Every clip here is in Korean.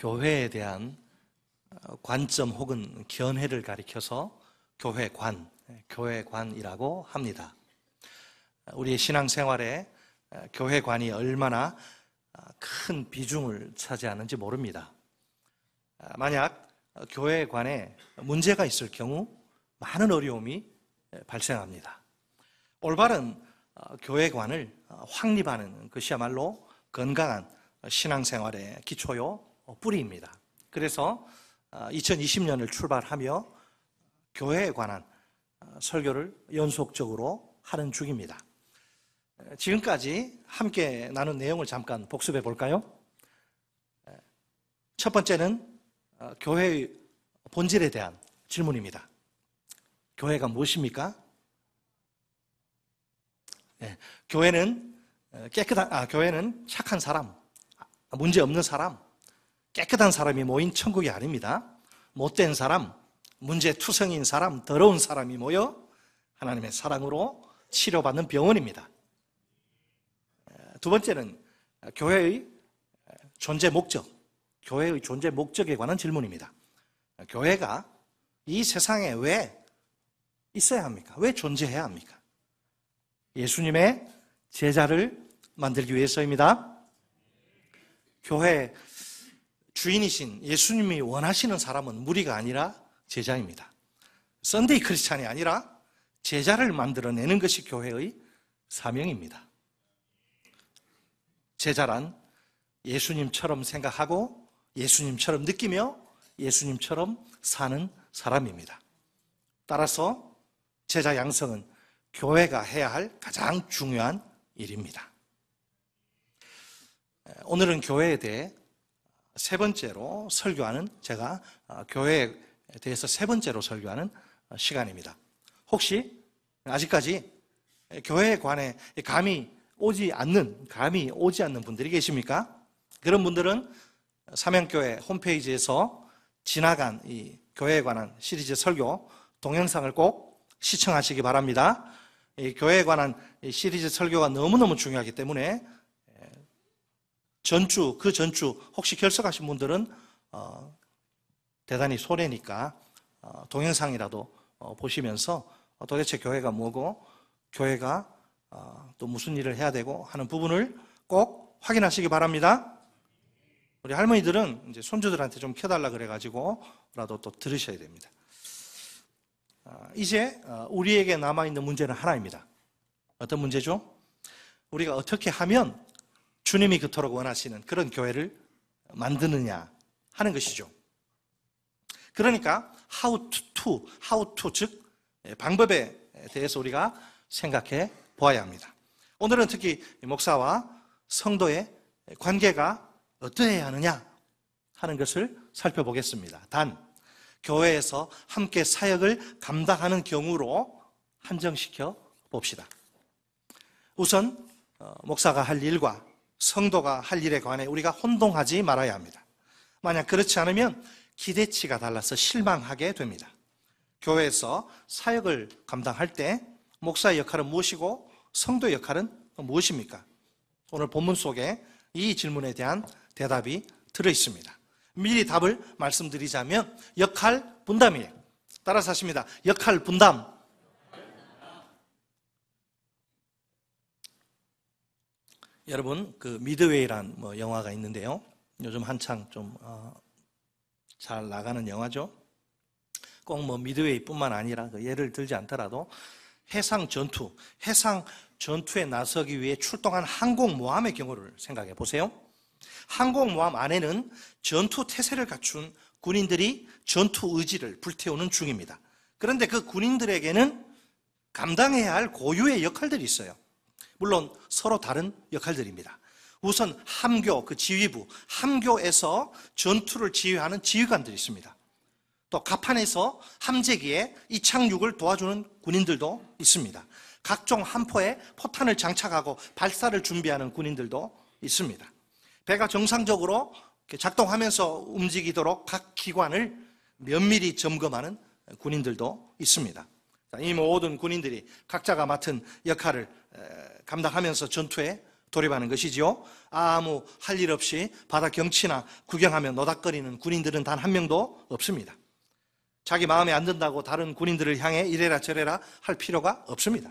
교회에 대한 어, 관점 혹은 견해를 가리켜서 교회관, 예, 교회관이라고 합니다. 우리의 신앙생활에 어, 교회관이 얼마나 어, 큰 비중을 차지하는지 모릅니다. 아, 만약 교회관에 문제가 있을 경우 많은 어려움이 예, 발생합니다. 올바른 교회관을 확립하는 것이야말로 건강한 신앙생활의 기초요, 어, 뿌리입니다. 그래서 2020년을 어, 출발하며 교회에 관한 어, 설교를 연속적으로 하는 중입니다. 지금까지 함께 나눈 내용을 잠깐 복습해 볼까요? 첫 번째는 교회의 본질에 대한 질문입니다. 교회가 무엇입니까? 네, 교회는 깨끗한, 아, 교회는 착한 사람, 아, 문제 없는 사람, 깨끗한 사람이 모인 천국이 아닙니다. 못된 사람, 문제투성인 사람, 더러운 사람이 모여 하나님의 사랑으로 치료받는 병원입니다. 두 번째는 교회의 존재 목적, 교회의 존재 목적에 관한 질문입니다. 교회가 이 세상에 왜 있어야 합니까? 왜 존재해야 합니까? 예수님의 제자를 만들기 위해서입니다. 교회 주인이신 예수님이 원하시는 사람은 무리가 아니라 제자입니다. 썬데이 크리스찬이 아니라 제자를 만들어내는 것이 교회의 사명입니다. 제자란 예수님처럼 생각하고 예수님처럼 느끼며 예수님처럼 사는 사람입니다. 따라서 제자 양성은 교회가 해야 할 가장 중요한 일입니다. 오늘은 교회에 대해 세 번째로 설교하는 제가 어, 교회에 대해서 세 번째로 설교하는 어, 시간입니다. 혹시 아직까지 교회에 관해 감이 오지 않는 감이 오지 않는 분들이 계십니까? 그런 분들은 삼양교회 홈페이지에서 지나간 이 교회에 관한 시리즈 설교 동영상을 꼭 시청하시기 바랍니다. 교회에 관한 시리즈 설교가 너무너무 중요하기 때문에 전주, 그 전주, 혹시 결석하신 분들은, 어, 대단히 소래니까, 어, 동영상이라도 어, 보시면서 어, 도대체 교회가 뭐고, 교회가 어, 또 무슨 일을 해야 되고 하는 부분을 꼭 확인하시기 바랍니다. 우리 할머니들은 이제 손주들한테 좀 켜달라 그래가지고라도 또 들으셔야 됩니다. 아, 이제 어, 우리에게 남아있는 문제는 하나입니다. 어떤 문제죠? 우리가 어떻게 하면 주님이 그토록 원하시는 그런 교회를 만드느냐 하는 것이죠. 그러니까 how to, how to 즉 방법에 대해서 우리가 생각해 보아야 합니다. 오늘은 특히 목사와 성도의 관계가 어떠해야 하느냐 하는 것을 살펴보겠습니다. 단 교회에서 함께 사역을 감당하는 경우로 한정시켜 봅시다. 우선 어, 목사가 할 일과 성도가 할 일에 관해 우리가 혼동하지 말아야 합니다. 만약 그렇지 않으면 기대치가 달라서 실망하게 됩니다. 교회에서 사역을 감당할 때 목사의 역할은 무엇이고 성도의 역할은 무엇입니까? 오늘 본문 속에 이 질문에 대한 대답이 들어 있습니다. 미리 답을 말씀드리자면 역할 분담이에요. 따라서 하십니다. 역할 분담. 여러분 그 미드웨이란 뭐 영화가 있는데요. 요즘 한창 좀잘 어, 나가는 영화죠. 꼭 뭐 미드웨이뿐만 아니라 그 예를 들지 않더라도 해상 전투, 해상 전투에 나서기 위해 출동한 항공모함의 경우를 생각해 보세요. 항공모함 안에는 전투 태세를 갖춘 군인들이 전투 의지를 불태우는 중입니다. 그런데 그 군인들에게는 감당해야 할 고유의 역할들이 있어요. 물론 서로 다른 역할들입니다. 우선 함교, 그 지휘부, 함교에서 전투를 지휘하는 지휘관들이 있습니다. 또 가판에서 함재기에 이착륙을 도와주는 군인들도 있습니다. 각종 함포에 포탄을 장착하고 발사를 준비하는 군인들도 있습니다. 배가 정상적으로 작동하면서 움직이도록 각 기관을 면밀히 점검하는 군인들도 있습니다. 이 모든 군인들이 각자가 맡은 역할을 감당하면서 전투에 돌입하는 것이지요. 아무 할 일 없이 바다 경치나 구경하며 너닥거리는 군인들은 단 한 명도 없습니다. 자기 마음에 안 든다고 다른 군인들을 향해 이래라 저래라 할 필요가 없습니다.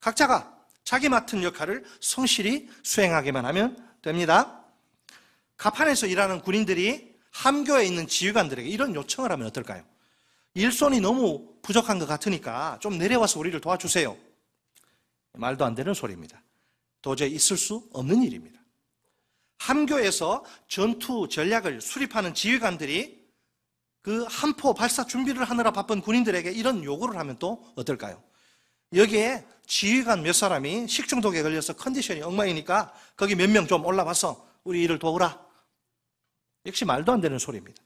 각자가 자기 맡은 역할을 성실히 수행하기만 하면 됩니다. 가판에서 일하는 군인들이 함교에 있는 지휘관들에게 이런 요청을 하면 어떨까요? 일손이 너무 부족한 것 같으니까 좀 내려와서 우리를 도와주세요. 말도 안 되는 소리입니다. 도저히 있을 수 없는 일입니다. 함교에서 전투 전략을 수립하는 지휘관들이 그 한포 발사 준비를 하느라 바쁜 군인들에게 이런 요구를 하면 또 어떨까요? 여기에 지휘관 몇 사람이 식중독에 걸려서 컨디션이 엉망이니까 거기 몇 명 좀 올라와서 우리 일을 도우라. 역시 말도 안 되는 소리입니다.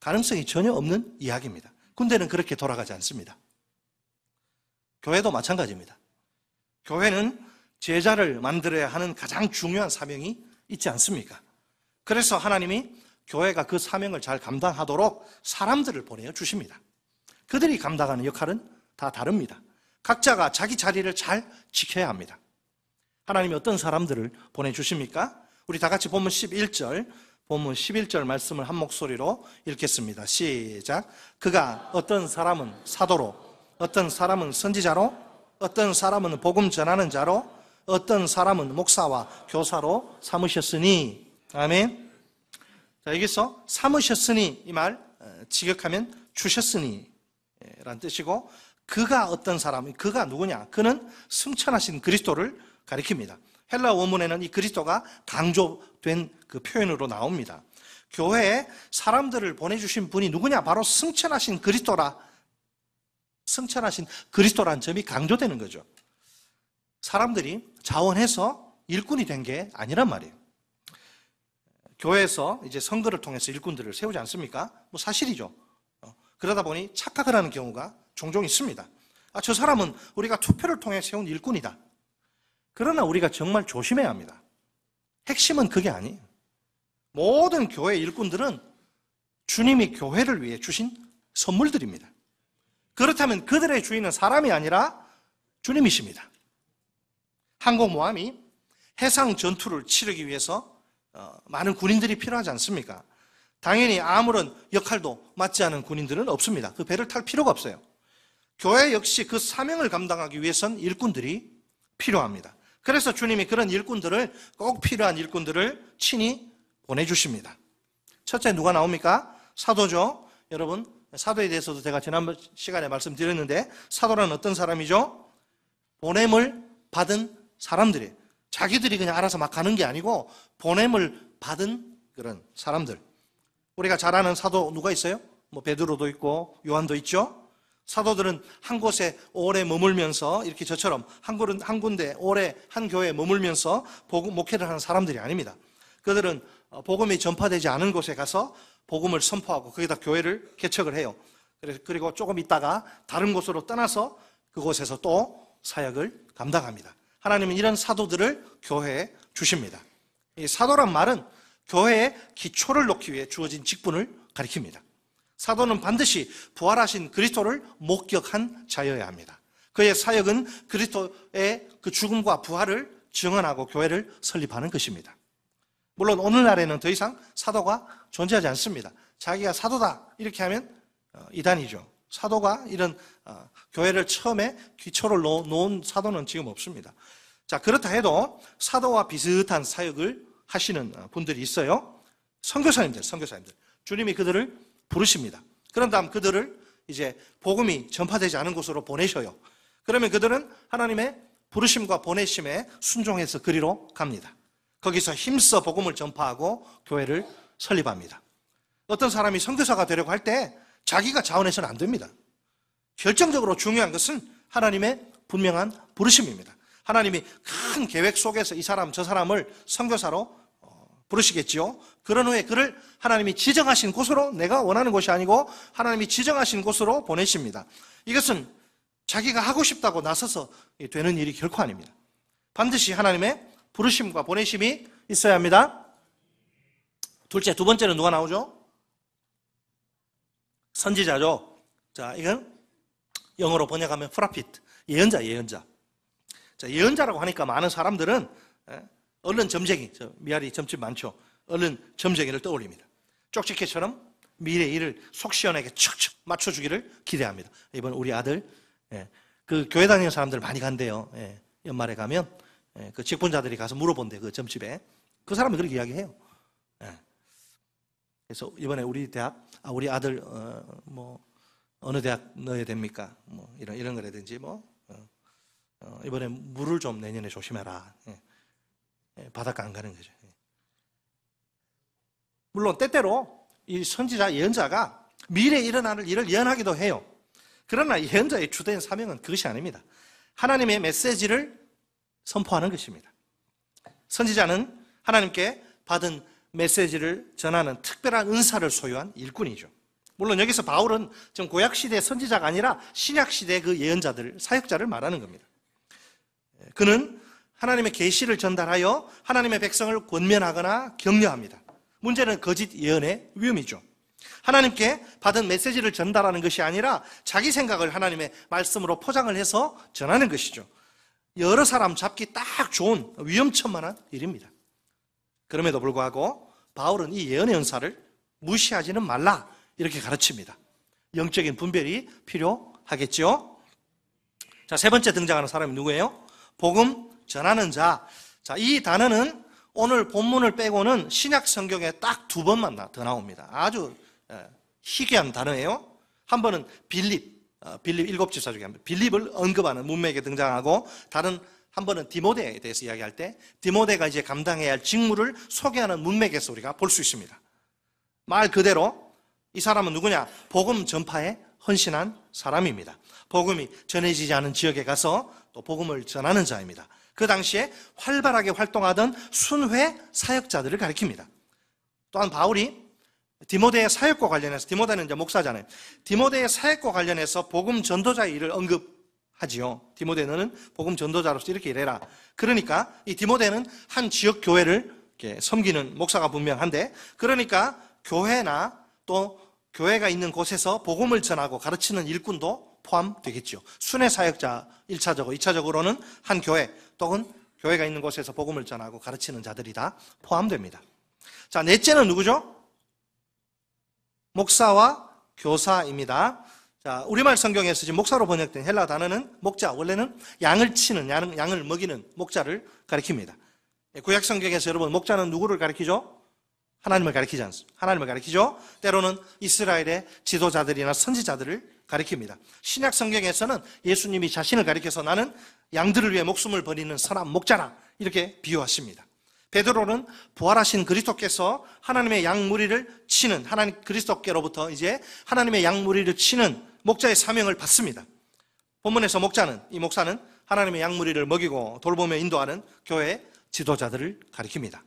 가능성이 전혀 없는 이야기입니다. 군대는 그렇게 돌아가지 않습니다. 교회도 마찬가지입니다. 교회는 제자를 만들어야 하는 가장 중요한 사명이 있지 않습니까? 그래서 하나님이 교회가 그 사명을 잘 감당하도록 사람들을 보내어 주십니다. 그들이 감당하는 역할은 다 다릅니다. 각자가 자기 자리를 잘 지켜야 합니다. 하나님이 어떤 사람들을 보내주십니까? 우리 다 같이 본문 11절, 본문 11절 말씀을 한 목소리로 읽겠습니다. 시작. 그가 어떤 사람은 사도로, 어떤 사람은 선지자로, 어떤 사람은 복음 전하는 자로, 어떤 사람은 목사와 교사로 삼으셨으니, 아멘. 자, 여기서 삼으셨으니 이말 어, 직역하면 주셨으니 예, 라는 뜻이고, 그가 어떤 사람, 그가 누구냐? 그는 승천하신 그리스도를 가리킵니다. 헬라 원문에는 이 그리스도가 강조된 그 표현으로 나옵니다. 교회에 사람들을 보내주신 분이 누구냐? 바로 승천하신 그리스도라 승천하신 그리스도라는 점이 강조되는 거죠. 사람들이 자원해서 일꾼이 된 게 아니란 말이에요. 교회에서 이제 선거를 통해서 일꾼들을 세우지 않습니까? 뭐 사실이죠. 어, 그러다 보니 착각을 하는 경우가 종종 있습니다. 아, 저 사람은 우리가 투표를 통해 세운 일꾼이다. 그러나 우리가 정말 조심해야 합니다. 핵심은 그게 아니에요. 모든 교회 일꾼들은 주님이 교회를 위해 주신 선물들입니다. 그렇다면 그들의 주인은 사람이 아니라 주님이십니다. 항공모함이 해상 전투를 치르기 위해서 어, 많은 군인들이 필요하지 않습니까? 당연히 아무런 역할도 맞지 않은 군인들은 없습니다. 그 배를 탈 필요가 없어요. 교회 역시 그 사명을 감당하기 위해선 일꾼들이 필요합니다. 그래서 주님이 그런 일꾼들을 꼭 필요한 일꾼들을 친히 보내주십니다. 첫째 누가 나옵니까? 사도죠. 여러분 사도에 대해서도 제가 지난번 시간에 말씀드렸는데 사도란 어떤 사람이죠? 보냄을 받은 사람들이 자기들이 그냥 알아서 막 가는 게 아니고 보냄을 받은 그런 사람들. 우리가 잘 아는 사도 누가 있어요? 뭐 베드로도 있고 요한도 있죠. 사도들은 한 곳에 오래 머물면서 이렇게 저처럼 한 군데 오래 한 교회에 머물면서 복음, 목회를 하는 사람들이 아닙니다. 그들은 어, 복음이 전파되지 않은 곳에 가서 복음을 선포하고 거기다 교회를 개척을 해요. 그리고 조금 있다가 다른 곳으로 떠나서 그곳에서 또 사역을 감당합니다. 하나님은 이런 사도들을 교회에 주십니다. 이 사도란 말은 교회의 기초를 놓기 위해 주어진 직분을 가리킵니다. 사도는 반드시 부활하신 그리스도를 목격한 자여야 합니다. 그의 사역은 그리스도의 그 죽음과 부활을 증언하고 교회를 설립하는 것입니다. 물론 오늘날에는 더 이상 사도가 존재하지 않습니다. 자기가 사도다 이렇게 하면 어, 이단이죠. 사도가 이런 어, 교회를 처음에 기초를 놓은 사도는 지금 없습니다. 자 그렇다 해도 사도와 비슷한 사역을 하시는 어, 분들이 있어요. 선교사님들, 선교사님들 주님이 그들을 부르십니다. 그런 다음 그들을 이제 복음이 전파되지 않은 곳으로 보내셔요. 그러면 그들은 하나님의 부르심과 보내심에 순종해서 그리로 갑니다. 거기서 힘써 복음을 전파하고 교회를 설립합니다. 어떤 사람이 선교사가 되려고 할 때 자기가 자원해서는 안 됩니다. 결정적으로 중요한 것은 하나님의 분명한 부르심입니다. 하나님이 큰 계획 속에서 이 사람 저 사람을 선교사로 어, 부르시겠지요. 그런 후에 그를 하나님이 지정하신 곳으로 내가 원하는 곳이 아니고 하나님이 지정하신 곳으로 보내십니다. 이것은 자기가 하고 싶다고 나서서 되는 일이 결코 아닙니다. 반드시 하나님의 부르심과 보내심이 있어야 합니다. 둘째, 두 번째는 누가 나오죠? 선지자죠. 자, 이건 영어로 번역하면 프라피트. 예언자, 예언자. 자, 예언자라고 하니까 많은 사람들은 예, 얼른 점쟁이, 미아리 점집 많죠. 얼른 점쟁이를 떠올립니다. 쪽지캐처럼 미래의 일을 속 시원하게 척척 맞춰주기를 기대합니다. 이번 우리 아들, 예, 그 교회 다니는 사람들 많이 간대요. 예, 연말에 가면. 그 직분자들이 가서 물어본대, 그 점집에. 그 사람이 그렇게 이야기해요. 그래서 이번에 우리 대학, 아, 우리 아들, 어, 뭐, 어느 대학 넣어야 됩니까? 뭐, 이런, 이런 거라든지, 뭐, 어, 어 이번에 물을 좀 내년에 조심해라. 예. 예, 바닷가 안 가는 거죠. 예. 물론 때때로 이 선지자 예언자가 미래에 일어나 일을 예언하기도 해요. 그러나 예언자의 주된 사명은 그것이 아닙니다. 하나님의 메시지를 선포하는 것입니다. 선지자는 하나님께 받은 메시지를 전하는 특별한 은사를 소유한 일꾼이죠. 물론 여기서 바울은 지금 고약 시대 의 선지자가 아니라 신약 시대 의그 예언자들 사역자를 말하는 겁니다. 그는 하나님의 계시를 전달하여 하나님의 백성을 권면하거나 격려합니다. 문제는 거짓 예언의 위험이죠. 하나님께 받은 메시지를 전달하는 것이 아니라 자기 생각을 하나님의 말씀으로 포장을 해서 전하는 것이죠. 여러 사람 잡기 딱 좋은 위험천만한 일입니다. 그럼에도 불구하고 바울은 이 예언의 은사를 무시하지는 말라 이렇게 가르칩니다. 영적인 분별이 필요하겠죠 자, 세 번째 등장하는 사람이 누구예요? 복음 전하는 자. 자, 이 단어는 오늘 본문을 빼고는 신약 성경에 딱 두 번만 더 나옵니다. 아주 희귀한 단어예요. 한 번은 빌립, 어, 빌립 일곱 집사 중에 한 번, 빌립을 언급하는 문맥에 등장하고 다른 한 번은 디모데에 대해서 이야기할 때 디모데가 이제 감당해야 할 직무를 소개하는 문맥에서 우리가 볼 수 있습니다. 말 그대로 이 사람은 누구냐? 복음 전파에 헌신한 사람입니다. 복음이 전해지지 않은 지역에 가서 또 복음을 전하는 자입니다. 그 당시에 활발하게 활동하던 순회 사역자들을 가리킵니다. 또한 바울이 디모데의 사역과 관련해서 디모데는 이제 목사잖아요. 디모데의 사역과 관련해서 복음 전도자의 일을 언급 하지요. 디모데는 복음 전도자로서 이렇게 일해라. 그러니까 이 디모데는 한 지역 교회를 섬기는 목사가 분명한데 그러니까 교회나 또 교회가 있는 곳에서 복음을 전하고 가르치는 일꾼도 포함되겠죠. 순회 사역자 1차적으로, 2차적으로는 한 교회 또는 교회가 있는 곳에서 복음을 전하고 가르치는 자들이 다 포함됩니다. 자, 넷째는 누구죠? 목사와 교사입니다. 자, 우리말 성경에서 지금 목사로 번역된 헬라 단어는 목자, 원래는 양을 치는, 양, 을 먹이는 목자를 가리킵니다. 예, 구약 성경에서 여러분, 목자는 누구를 가리키죠? 하나님을 가리키지 않습니다. 하나님을 가리키죠? 때로는 이스라엘의 지도자들이나 선지자들을 가리킵니다. 신약 성경에서는 예수님이 자신을 가리켜서 나는 양들을 위해 목숨을 버리는 사람, 목자라 이렇게 비유하십니다. 베드로는 부활하신 그리스도께서 하나님의 양무리를 치는 하나님 그리스도께로부터 이제 하나님의 양무리를 치는 목자의 사명을 받습니다. 본문에서 목자는 이 목사는 하나님의 양무리를 먹이고 돌보며 인도하는 교회 지도자들을 가리킵니다.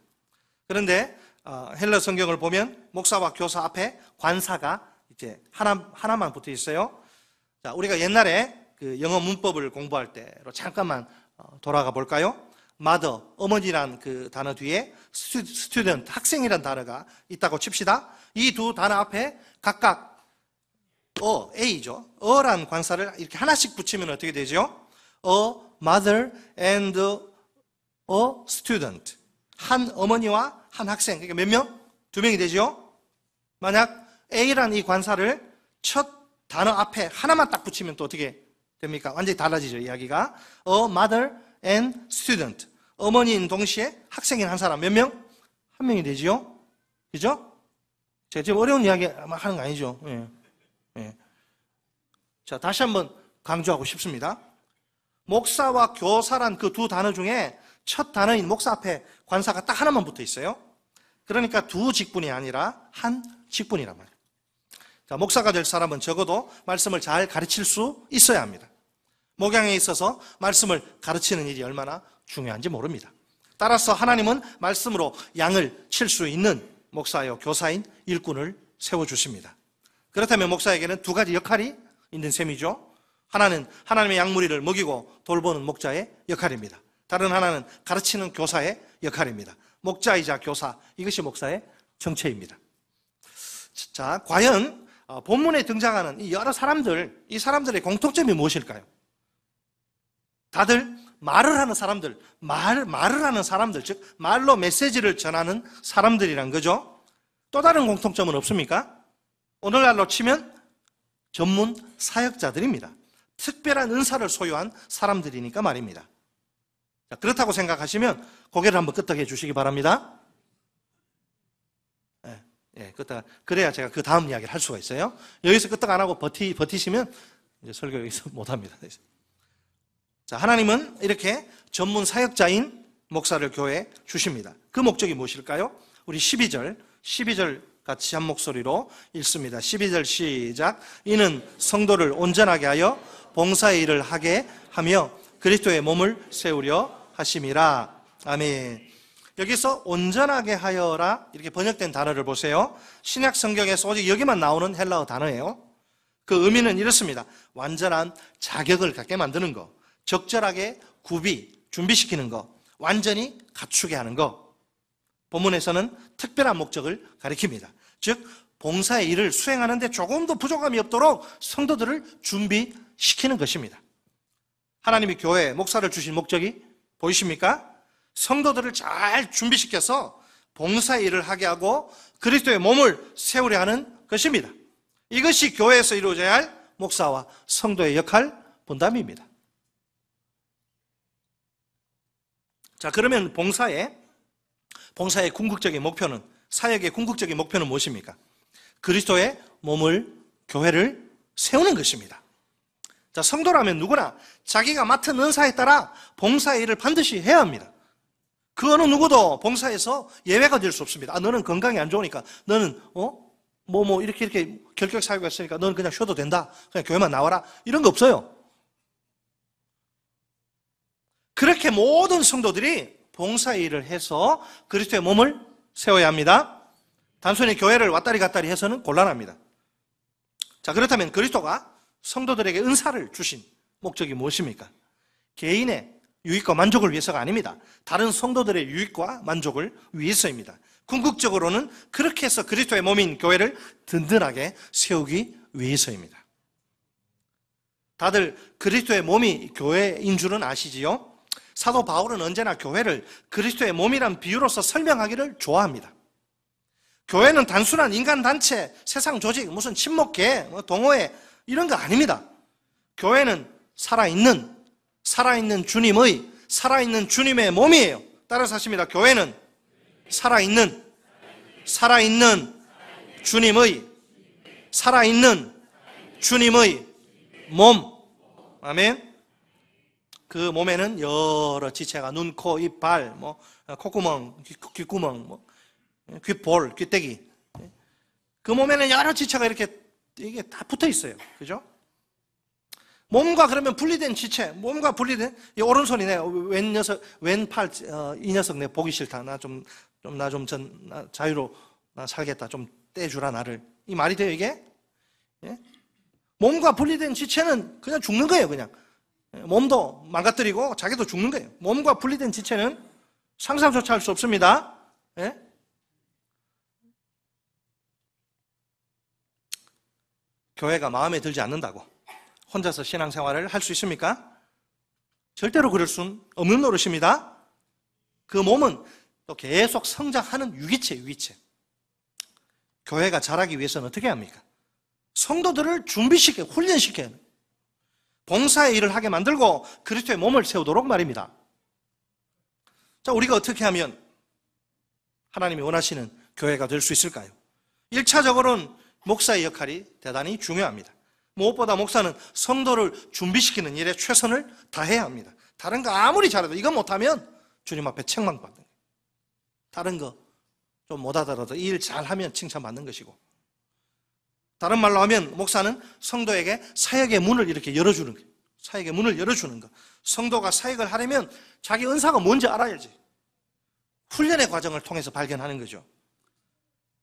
그런데 어, 헬러 성경을 보면 목사와 교사 앞에 관사가 이제 하나 하나만 붙어 있어요. 자, 우리가 옛날에 그 영어 문법을 공부할 때로 잠깐만 어, 돌아가 볼까요? mother, 어머니란 그 단어 뒤에 student, 학생이란 단어가 있다고 칩시다. 이 두 단어 앞에 각각 어, a죠. 어란 관사를 이렇게 하나씩 붙이면 어떻게 되죠? a 어, mother and a 어, student. 한 어머니와 한 학생. 그러니까 몇 명? 두 명이 되죠. 만약 a란 이 관사를 첫 단어 앞에 하나만 딱 붙이면 또 어떻게 됩니까? 완전히 달라지죠, 이야기가. a 어, mother and student. 어머니인 동시에 학생인 한 사람 몇 명? 한 명이 되지요. 그죠? 제가 지금 어려운 이야기 막 하는 거 아니죠? 예. 예. 자, 다시 한 번 강조하고 싶습니다. 목사와 교사란 그 두 단어 중에 첫 단어인 목사 앞에 관사가 딱 하나만 붙어 있어요. 그러니까 두 직분이 아니라 한 직분이란 말이에요. 자, 목사가 될 사람은 적어도 말씀을 잘 가르칠 수 있어야 합니다. 목양에 있어서 말씀을 가르치는 일이 얼마나 중요한지 모릅니다. 따라서 하나님은 말씀으로 양을 칠 수 있는 목사여 교사인 일꾼을 세워주십니다. 그렇다면 목사에게는 두 가지 역할이 있는 셈이죠. 하나는 하나님의 양무리를 먹이고 돌보는 목자의 역할입니다. 다른 하나는 가르치는 교사의 역할입니다. 목자이자 교사, 이것이 목사의 정체입니다. 자, 과연 어, 본문에 등장하는 이 여러 사람들, 이 사람들의 공통점이 무엇일까요? 다들 말을 하는 사람들, 말, 말을 하는 사람들, 즉, 말로 메시지를 전하는 사람들이란 거죠. 또 다른 공통점은 없습니까? 오늘날로 치면 전문 사역자들입니다. 특별한 은사를 소유한 사람들이니까 말입니다. 그렇다고 생각하시면 고개를 한번 끄덕여 주시기 바랍니다. 예, 예, 끄덕. 그래야 제가 그 다음 이야기를 할 수가 있어요. 여기서 끄덕 안 하고 버티, 버티시면 이제 설교 여기서 못 합니다. 자, 하나님은 이렇게 전문 사역자인 목사를 교회 에 주십니다. 그 목적이 무엇일까요? 우리 12절, 12절 같이 한 목소리로 읽습니다. 12절 시작. 이는 성도를 온전하게 하여 봉사의 일을 하게 하며 그리스도의 몸을 세우려 하심이라. 아멘. 여기서 온전하게 하여라 이렇게 번역된 단어를 보세요. 신약 성경에서 오직 여기만 나오는 헬라어 단어예요. 그 의미는 이렇습니다. 완전한 자격을 갖게 만드는 거. 적절하게 구비, 준비시키는 것, 완전히 갖추게 하는 것. 본문에서는 특별한 목적을 가리킵니다. 즉, 봉사의 일을 수행하는데 조금도 부족함이 없도록 성도들을 준비시키는 것입니다. 하나님이 교회 목사를 주신 목적이 보이십니까? 성도들을 잘 준비시켜서 봉사 일을 하게 하고 그리스도의 몸을 세우려 하는 것입니다. 이것이 교회에서 이루어져야 할 목사와 성도의 역할 분담입니다. 자, 그러면 봉사의 봉사의 궁극적인 목표는 사역의 궁극적인 목표는 무엇입니까? 그리스도의 몸을 교회를 세우는 것입니다. 자, 성도라면 누구나 자기가 맡은 은사에 따라 봉사 의 일을 반드시 해야 합니다. 그 어느 누구도 봉사에서 예외가 될 수 없습니다. 아, 너는 건강이 안 좋으니까 너는 어? 뭐뭐 뭐, 이렇게 이렇게 결격 사유가 있으니까 너는 그냥 쉬어도 된다. 그냥 교회만 나와라. 이런 거 없어요. 그렇게 모든 성도들이 봉사일을 해서 그리스도의 몸을 세워야 합니다. 단순히 교회를 왔다리 갔다리 해서는 곤란합니다. 자, 그렇다면 그리스도가 성도들에게 은사를 주신 목적이 무엇입니까? 개인의 유익과 만족을 위해서가 아닙니다. 다른 성도들의 유익과 만족을 위해서입니다. 궁극적으로는 그렇게 해서 그리스도의 몸인 교회를 든든하게 세우기 위해서입니다. 다들 그리스도의 몸이 교회인 줄은 아시지요? 사도 바울은 언제나 교회를 그리스도의 몸이란 비유로서 설명하기를 좋아합니다. 교회는 단순한 인간단체, 세상 조직, 무슨 친목계, 뭐 동호회, 이런 거 아닙니다. 교회는 살아있는, 살아있는 주님의, 살아있는 주님의 몸이에요. 따라서 하십니다. 교회는 살아있는, 살아있는 주님의, 살아있는 주님의 몸. 아멘. 그 몸에는 여러 지체가 눈, 코, 입, 발, 뭐 콧구멍, 귓 구멍 뭐, 귓볼, 귓대기 그 몸에는 여러 지체가 이렇게 이게 다 붙어 있어요. 그죠? 몸과 그러면 분리된 지체, 몸과 분리된 이 오른손이네. 왼 녀석, 왼팔 어, 이 녀석 내 보기 싫다. 나 좀 좀 나 좀 전 자유로 나 살겠다. 좀 떼주라 나를. 이 말이 돼요 이게? 예? 몸과 분리된 지체는 그냥 죽는 거예요 그냥. 몸도 망가뜨리고 자기도 죽는 거예요. 몸과 분리된 지체는 상상조차 할 수 없습니다. 예? 교회가 마음에 들지 않는다고 혼자서 신앙생활을 할 수 있습니까? 절대로 그럴 순 없는 노릇입니다. 그 몸은 또 계속 성장하는 유기체, 유기체. 교회가 자라기 위해서는 어떻게 합니까? 성도들을 준비시켜 훈련시켜야 합니다. 봉사의 일을 하게 만들고 그리스도의 몸을 세우도록 말입니다. 자, 우리가 어떻게 하면 하나님이 원하시는 교회가 될 수 있을까요? 1차적으로는 목사의 역할이 대단히 중요합니다. 무엇보다 목사는 성도를 준비시키는 일에 최선을 다해야 합니다. 다른 거 아무리 잘해도 이거 못하면 주님 앞에 책망받는 거예요. 다른 거 좀 못하더라도 일 잘하면 칭찬받는 것이고 다른 말로 하면 목사는 성도에게 사역의 문을 이렇게 열어주는 거예요. 사역의 문을 열어주는 거. 성도가 사역을 하려면 자기 은사가 뭔지 알아야지. 훈련의 과정을 통해서 발견하는 거죠.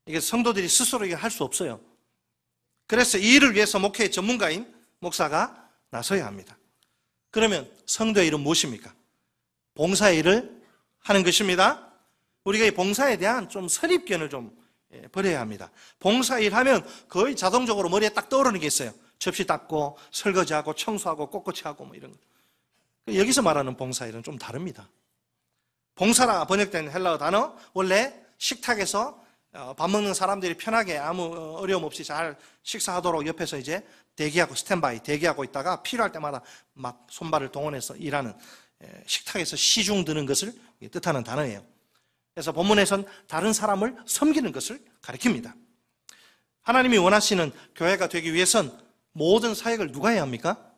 이게 성도들이 스스로 이게 할 수 없어요. 그래서 이 일을 위해서 목회의 전문가인 목사가 나서야 합니다. 그러면 성도의 일은 무엇입니까? 봉사의 일을 하는 것입니다. 우리가 이 봉사에 대한 좀 선입견을 좀 예, 버려야 합니다. 봉사일 하면 거의 자동적으로 머리에 딱 떠오르는 게 있어요. 접시 닦고 설거지하고 청소하고 꼿꼿이 하고 뭐 이런 거. 그 여기서 말하는 봉사일은 좀 다릅니다. 봉사라 번역된 헬라어 단어 원래 식탁에서 어, 밥 먹는 사람들이 편하게 아무 어, 어려움 없이 잘 식사하도록 옆에서 이제 대기하고 스탠바이 대기하고 있다가 필요할 때마다 막 손발을 동원해서 일하는 예, 식탁에서 시중 드는 것을 뜻하는 단어예요. 그래서 본문에선 다른 사람을 섬기는 것을 가리킵니다. 하나님이 원하시는 교회가 되기 위해선 모든 사역을 누가 해야 합니까?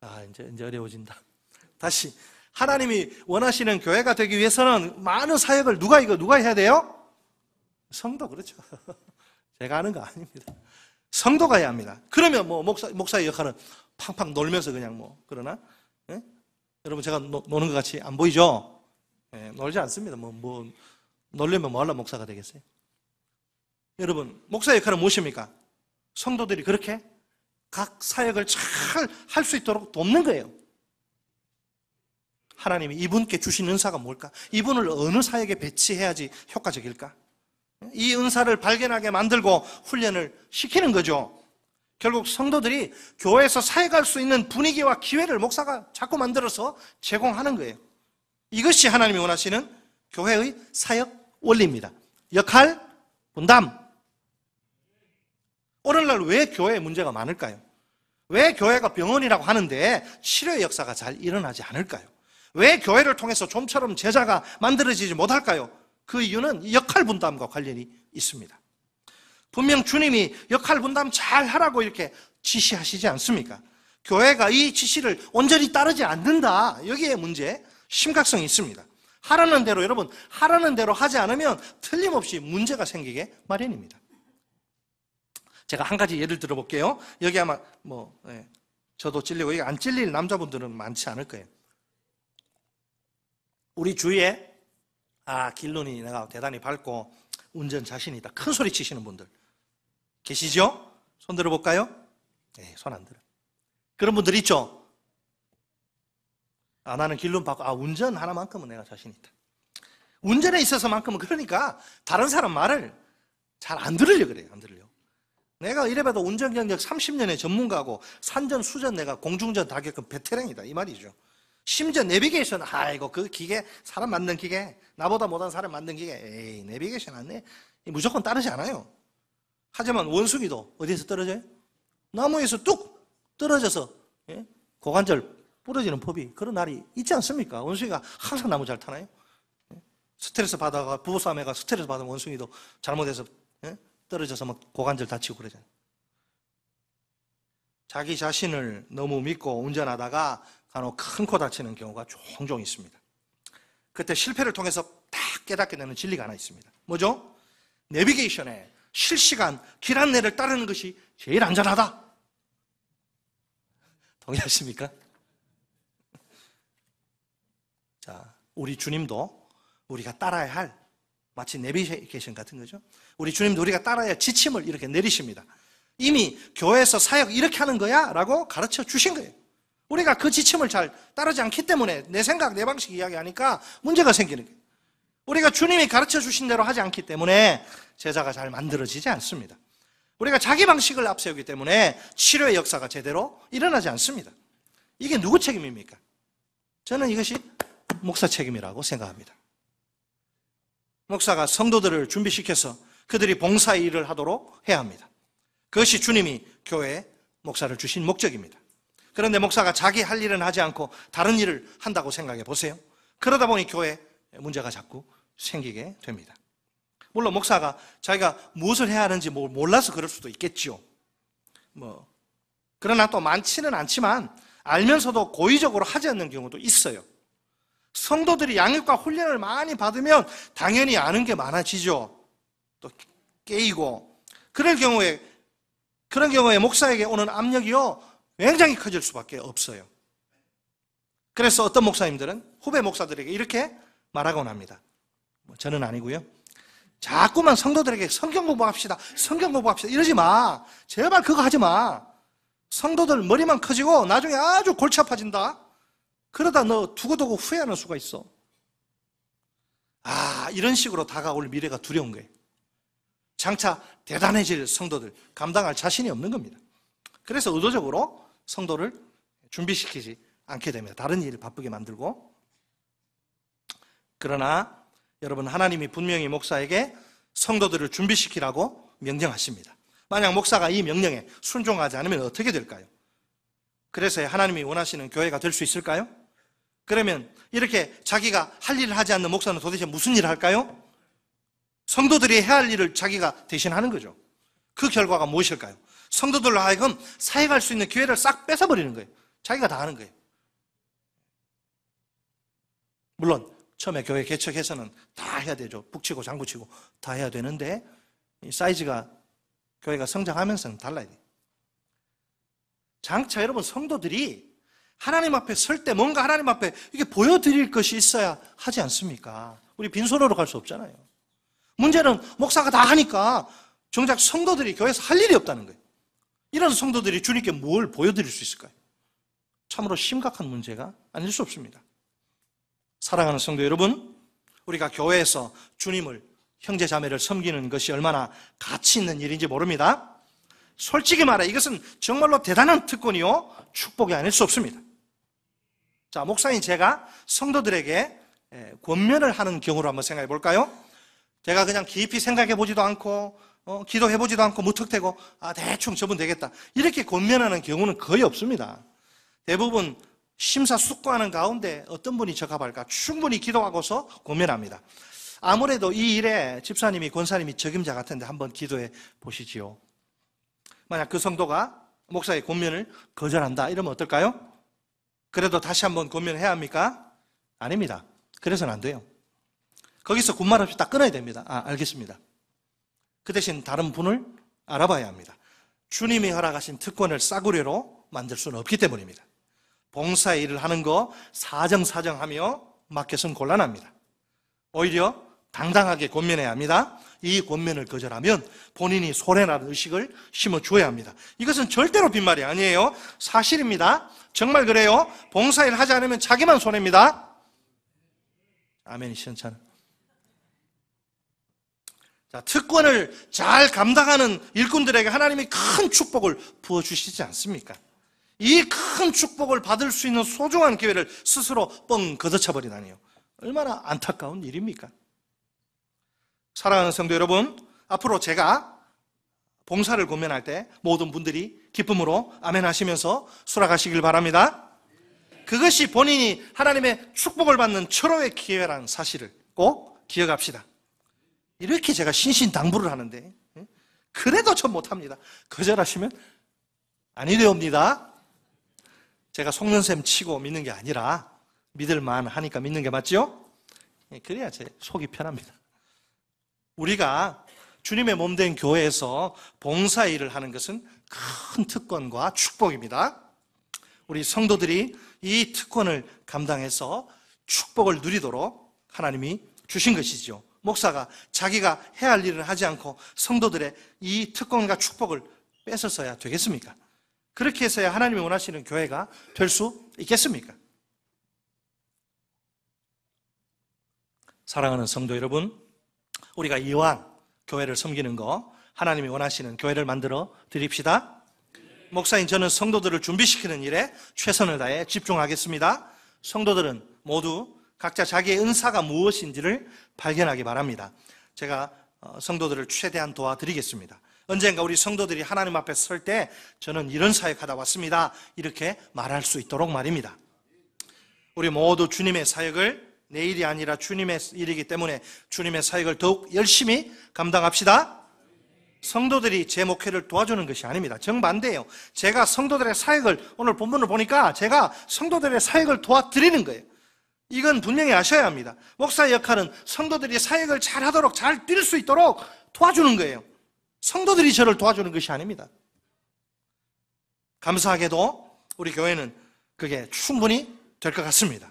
아, 이제, 이제 어려워진다. 다시. 하나님이 원하시는 교회가 되기 위해서는 많은 사역을 누가 이거 누가 해야 돼요? 성도 그렇죠. 제가 아는 거 아닙니다. 성도가 해야 합니다. 그러면 뭐 목사 목사의 역할은 팡팡 놀면서 그냥 뭐 그러나 예? 여러분 제가 노, 는것 같이 안 보이죠? 예, 놀지 않습니다. 뭐, 뭐, 놀려면 뭐하려 목사가 되겠어요? 여러분, 목사 역할은 무엇입니까? 성도들이 그렇게 각 사역을 잘 할 수 있도록 돕는 거예요. 하나님이 이분께 주신 은사가 뭘까? 이분을 어느 사역에 배치해야지 효과적일까? 이 은사를 발견하게 만들고 훈련을 시키는 거죠. 결국 성도들이 교회에서 사역할 수 있는 분위기와 기회를 목사가 자꾸 만들어서 제공하는 거예요. 이것이 하나님이 원하시는 교회의 사역 원리입니다. 역할 분담. 오늘날 왜 교회에 문제가 많을까요? 왜 교회가 병원이라고 하는데 치료의 역사가 잘 일어나지 않을까요? 왜 교회를 통해서 좀처럼 제자가 만들어지지 못할까요? 그 이유는 역할 분담과 관련이 있습니다. 분명 주님이 역할 분담 잘 하라고 이렇게 지시하시지 않습니까? 교회가 이 지시를 온전히 따르지 않는다. 여기에 문제. 심각성이 있습니다. 하라는 대로 여러분 하라는 대로 하지 않으면 틀림없이 문제가 생기게 마련입니다. 제가 한 가지 예를 들어볼게요. 여기 아마 뭐 예, 저도 찔리고 이게 안 찔릴 남자분들은 많지 않을 거예요. 우리 주위에 아 길론이 내가 대단히 밝고 운전 자신이다 큰 소리 치시는 분들 계시죠? 손 들어볼까요? 예, 네, 손안 들어. 그런 분들 있죠. 아, 나는 길론 받고, 아, 운전 하나만큼은 내가 자신 있다. 운전에 있어서만큼은 그러니까 다른 사람 말을 잘 안 들으려 그래요. 안 들으려. 내가 이래봐도 운전 경력 30년의 전문가고 산전, 수전 내가 공중전 다 겪은 베테랑이다. 이 말이죠. 심지어 내비게이션, 아이고, 그 기계, 사람 만든 기계, 나보다 못한 사람 만든 기계, 에이, 내비게이션 안 내. 무조건 따르지 않아요. 하지만 원숭이도 어디에서 떨어져요? 나무에서 뚝 떨어져서 예? 고관절 부러지는 법이 그런 날이 있지 않습니까? 원숭이가 항상 나무 잘 타나요? 예? 스트레스 받아가 부부싸움에가 스트레스 받은 원숭이도 잘못해서 예? 떨어져서 막 고관절 다치고 그러잖아요. 자기 자신을 너무 믿고 운전하다가 간혹 큰 코 다치는 경우가 종종 있습니다. 그때 실패를 통해서 딱 깨닫게 되는 진리가 하나 있습니다. 뭐죠? 내비게이션에 실시간 길 안내를 따르는 것이 제일 안전하다. 동의하십니까? 자, 우리 주님도 우리가 따라야 할 마치 내비게이션 같은 거죠. 우리 주님도 우리가 따라야 지침을 이렇게 내리십니다. 이미 교회에서 사역 이렇게 하는 거야? 라고 가르쳐 주신 거예요. 우리가 그 지침을 잘 따르지 않기 때문에 내 생각, 내 방식 이야기하니까 문제가 생기는 거예요. 우리가 주님이 가르쳐 주신 대로 하지 않기 때문에 제자가 잘 만들어지지 않습니다. 우리가 자기 방식을 앞세우기 때문에 치료의 역사가 제대로 일어나지 않습니다. 이게 누구 책임입니까? 저는 이것이 목사 책임이라고 생각합니다. 목사가 성도들을 준비시켜서 그들이 봉사 일을 하도록 해야 합니다. 그것이 주님이 교회 목사를 주신 목적입니다. 그런데 목사가 자기 할 일은 하지 않고 다른 일을 한다고 생각해 보세요. 그러다 보니 교회 문제가 자꾸 생기게 됩니다. 물론 목사가 자기가 무엇을 해야 하는지 뭐 몰라서 그럴 수도 있겠지요. 뭐 그러나 또 많지는 않지만 알면서도 고의적으로 하지 않는 경우도 있어요. 성도들이 양육과 훈련을 많이 받으면 당연히 아는 게 많아지죠. 또 깨이고 그럴 경우에 그런 경우에 목사에게 오는 압력이요 굉장히 커질 수밖에 없어요. 그래서 어떤 목사님들은 후배 목사들에게 이렇게 말하곤 합니다. 뭐 저는 아니고요. 자꾸만 성도들에게 성경 공부합시다. 성경 공부합시다. 이러지 마. 제발 그거 하지 마. 성도들 머리만 커지고 나중에 아주 골치 아파진다. 그러다 너 두고두고 후회하는 수가 있어. 아, 이런 식으로 다가올 미래가 두려운 거예요. 장차 대단해질 성도들 감당할 자신이 없는 겁니다. 그래서 의도적으로 성도를 준비시키지 않게 됩니다. 다른 일을 바쁘게 만들고. 그러나 여러분 하나님이 분명히 목사에게 성도들을 준비시키라고 명령하십니다. 만약 목사가 이 명령에 순종하지 않으면 어떻게 될까요? 그래서 하나님이 원하시는 교회가 될 수 있을까요? 그러면 이렇게 자기가 할 일을 하지 않는 목사는 도대체 무슨 일을 할까요? 성도들이 해야 할 일을 자기가 대신하는 거죠. 그 결과가 무엇일까요? 성도들로 하여금 사역할 수 있는 기회를 싹 뺏어버리는 거예요. 자기가 다 하는 거예요. 물론 처음에 교회 개척해서는 다 해야 되죠. 북치고 장구치고 다 해야 되는데 사이즈가 교회가 성장하면서는 달라야 돼요. 장차 여러분 성도들이 하나님 앞에 설 때 뭔가 하나님 앞에 이게 보여드릴 것이 있어야 하지 않습니까? 우리 빈손으로 갈 수 없잖아요. 문제는 목사가 다 하니까 정작 성도들이 교회에서 할 일이 없다는 거예요. 이런 성도들이 주님께 뭘 보여드릴 수 있을까요? 참으로 심각한 문제가 아닐 수 없습니다. 사랑하는 성도 여러분, 우리가 교회에서 주님을 형제 자매를 섬기는 것이 얼마나 가치 있는 일인지 모릅니다. 솔직히 말해 이것은 정말로 대단한 특권이요 축복이 아닐 수 없습니다. 자, 목사인 제가 성도들에게 예, 권면을 하는 경우로 한번 생각해 볼까요? 제가 그냥 깊이 생각해 보지도 않고 어, 기도해 보지도 않고 무턱대고 아 대충 접으면 되겠다 이렇게 권면하는 경우는 거의 없습니다. 대부분 심사숙고하는 가운데 어떤 분이 적합할까 충분히 기도하고서 권면합니다 아무래도 이 일에 집사님이 권사님이 적임자 같은데 한번 기도해 보시지요. 만약 그 성도가 목사의 권면을 거절한다 이러면 어떨까요? 그래도 다시 한번 고민해야 합니까? 아닙니다. 그래서는 안 돼요. 거기서 군말 없이 딱 끊어야 됩니다. 아, 알겠습니다. 그 대신 다른 분을 알아봐야 합니다. 주님이 허락하신 특권을 싸구려로 만들 수는 없기 때문입니다. 봉사 일을 하는 거 사정사정하며 맡겨선 곤란합니다. 오히려 당당하게 고민해야 합니다. 이 권면을 거절하면 본인이 손해나는 의식을 심어줘야 합니다. 이것은 절대로 빈말이 아니에요. 사실입니다. 정말 그래요. 봉사일 하지 않으면 자기만 손해입니다. 아멘이 시원찮 자, 특권을 잘 감당하는 일꾼들에게 하나님이 큰 축복을 부어주시지 않습니까? 이 큰 축복을 받을 수 있는 소중한 기회를 스스로 뻥 걷어차버리다니요. 얼마나 안타까운 일입니까? 사랑하는 성도 여러분, 앞으로 제가 봉사를 고면할 때 모든 분들이 기쁨으로 아멘 하시면서 수락하시길 바랍니다. 그것이 본인이 하나님의 축복을 받는 철호의 기회라는 사실을 꼭 기억합시다. 이렇게 제가 신신당부를 하는데 그래도 전 못합니다. 거절하시면 아니되옵니다. 제가 속는셈 치고 믿는 게 아니라 믿을 만 하니까 믿는 게 맞지요? 예, 그래야 제 속이 편합니다. 우리가 주님의 몸된 교회에서 봉사 일을 하는 것은 큰 특권과 축복입니다. 우리 성도들이 이 특권을 감당해서 축복을 누리도록 하나님이 주신 것이지요. 목사가 자기가 해야 할 일을 하지 않고 성도들의 이 특권과 축복을 뺏어서야 되겠습니까? 그렇게 해서야 하나님이 원하시는 교회가 될 수 있겠습니까? 사랑하는 성도 여러분, 우리가 이왕 교회를 섬기는 거 하나님이 원하시는 교회를 만들어 드립시다. 목사인 저는 성도들을 준비시키는 일에 최선을 다해 집중하겠습니다. 성도들은 모두 각자 자기의 은사가 무엇인지를 발견하기 바랍니다. 제가 어, 성도들을 최대한 도와드리겠습니다. 언젠가 우리 성도들이 하나님 앞에 설 때 저는 이런 사역하다 왔습니다. 이렇게 말할 수 있도록 말입니다. 우리 모두 주님의 사역을 내 일이 아니라 주님의 일이기 때문에 주님의 사역을 더욱 열심히 감당합시다. 성도들이 제 목회를 도와주는 것이 아닙니다. 정반대예요. 제가 성도들의 사역을 오늘 본문을 보니까 제가 성도들의 사역을 도와드리는 거예요. 이건 분명히 아셔야 합니다. 목사의 역할은 성도들이 사역을 잘 하도록 잘 뛸 수 있도록 도와주는 거예요. 성도들이 저를 도와주는 것이 아닙니다. 감사하게도 우리 교회는 그게 충분히 될 것 같습니다.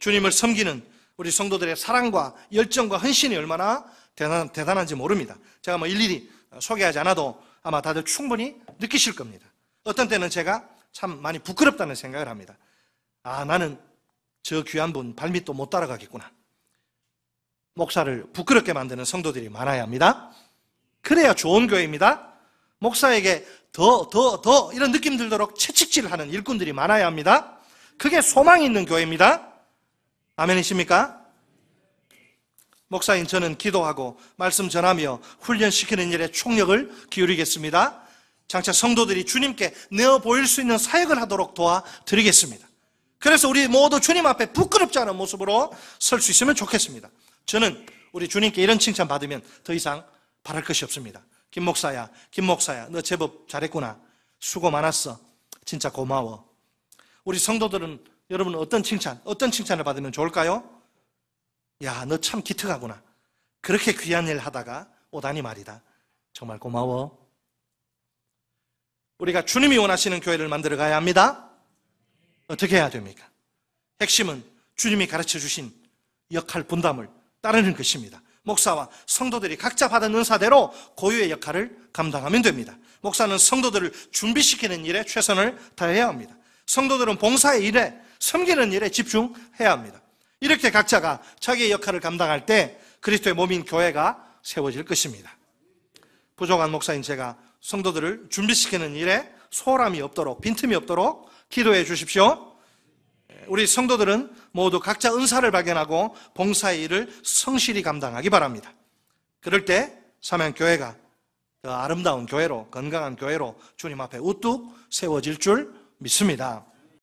주님을 섬기는 우리 성도들의 사랑과 열정과 헌신이 얼마나 대단한, 대단한지 모릅니다. 제가 뭐 일일이 소개하지 않아도 아마 다들 충분히 느끼실 겁니다. 어떤 때는 제가 참 많이 부끄럽다는 생각을 합니다. 아, 나는 저 귀한 분 발밑도 못 따라가겠구나. 목사를 부끄럽게 만드는 성도들이 많아야 합니다. 그래야 좋은 교회입니다. 목사에게 더, 더, 더 이런 느낌 들도록 채찍질 하는 일꾼들이 많아야 합니다. 그게 소망이 있는 교회입니다. 아멘이십니까? 목사인 저는 기도하고 말씀 전하며 훈련시키는 일에 총력을 기울이겠습니다. 장차 성도들이 주님께 내어 보일 수 있는 사역을 하도록 도와드리겠습니다. 그래서 우리 모두 주님 앞에 부끄럽지 않은 모습으로 설 수 있으면 좋겠습니다. 저는 우리 주님께 이런 칭찬 받으면 더 이상 바랄 것이 없습니다. 김 목사야, 김 목사야, 너 제법 잘했구나. 수고 많았어. 진짜 고마워. 우리 성도들은 여러분 어떤 칭찬, 어떤 칭찬을 받으면 좋을까요? 야, 너 참 기특하구나. 그렇게 귀한 일 하다가 오다니 말이다. 정말 고마워. 우리가 주님이 원하시는 교회를 만들어 가야 합니다. 어떻게 해야 됩니까? 핵심은 주님이 가르쳐 주신 역할 분담을 따르는 것입니다. 목사와 성도들이 각자 받은 은사대로 고유의 역할을 감당하면 됩니다. 목사는 성도들을 준비시키는 일에 최선을 다해야 합니다. 성도들은 봉사의 일에 섬기는 일에 집중해야 합니다. 이렇게 각자가 자기의 역할을 감당할 때 그리스도의 몸인 교회가 세워질 것입니다. 부족한 목사인 제가 성도들을 준비시키는 일에 소홀함이 없도록 빈틈이 없도록 기도해 주십시오. 우리 성도들은 모두 각자 은사를 발견하고 봉사의 일을 성실히 감당하기 바랍니다. 그럴 때 사명교회가 아름다운 교회로 건강한 교회로 주님 앞에 우뚝 세워질 줄 믿습니다.